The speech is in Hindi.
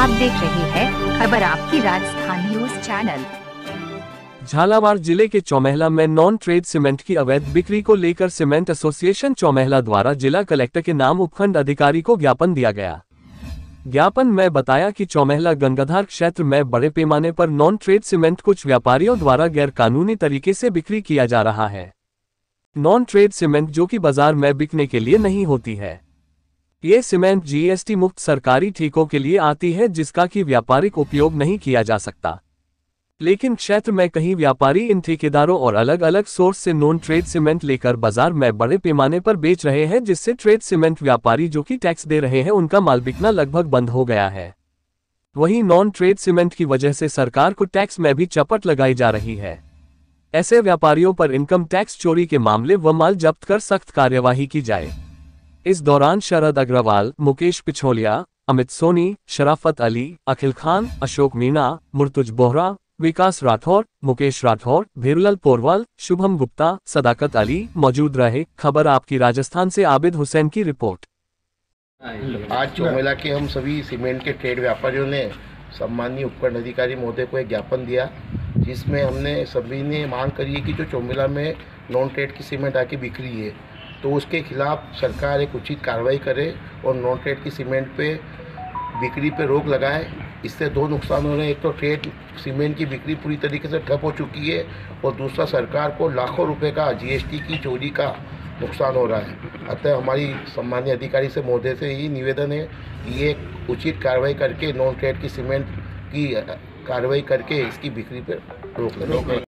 आप देख रहे हैं खबर आपकी राजस्थान न्यूज चैनल झालावाड़ जिले के चौमहला में नॉन ट्रेड सीमेंट की अवैध बिक्री को लेकर सीमेंट एसोसिएशन चौमहला द्वारा जिला कलेक्टर के नाम उपखंड अधिकारी को ज्ञापन दिया गया ज्ञापन में बताया कि चौमहला गंगाधार क्षेत्र में बड़े पैमाने पर नॉन ट्रेड सीमेंट कुछ व्यापारियों द्वारा गैर कानूनी तरीके से बिक्री किया जा रहा है नॉन ट्रेड सीमेंट जो कि बाजार में बिकने के लिए नहीं होती है ये सीमेंट जीएसटी मुक्त सरकारी ठेकों के लिए आती है जिसका कि व्यापारिक उपयोग नहीं किया जा सकता लेकिन क्षेत्र में कहीं व्यापारी इन ठेकेदारों और अलग अलग सोर्स से नॉन ट्रेड सीमेंट लेकर बाजार में बड़े पैमाने पर बेच रहे हैं जिससे ट्रेड सीमेंट व्यापारी जो कि टैक्स दे रहे हैं उनका माल बिकना लगभग बंद हो गया है वहीं नॉन ट्रेड सीमेंट की वजह से सरकार को टैक्स में भी चपट लगाई जा रही है ऐसे व्यापारियों पर इनकम टैक्स चोरी के मामले व माल जब्त कर सख्त कार्यवाही की जाए इस दौरान शरद अग्रवाल मुकेश पिछोलिया अमित सोनी शराफत अली अखिल खान अशोक मीणा मुर्तुज बोहरा विकास राठौर मुकेश राठौर भीरलाल पोरवाल शुभम गुप्ता सदाकत अली मौजूद रहे खबर आपकी राजस्थान से आबिद हुसैन की रिपोर्ट आज चौमेला के हम सभी सीमेंट के ट्रेड व्यापारियों ने सम्मानीय उपकरण अधिकारी महोदय को एक ज्ञापन दिया जिसमें हमने सभी ने मांग करी है कि जो चौमेला में नॉन ट्रेड की सीमेंट आके बिक रही है तो उसके खिलाफ सरकार एक उचित कार्रवाई करे और नॉन ट्रेड की सीमेंट पे बिक्री पे रोक लगाए इससे दो नुकसान हो रहे हैं एक तो ट्रेड सीमेंट की बिक्री पूरी तरीके से ठप हो चुकी है और दूसरा सरकार को लाखों रुपए का जीएसटी की चोरी का नुकसान हो रहा है अतः हमारी सम्मान्य अधिकारी से महोदय से यही निवेदन है कि ये उचित कार्रवाई करके नॉन ट्रेड की सीमेंट की कार्रवाई करके इसकी बिक्री पर रोक रोक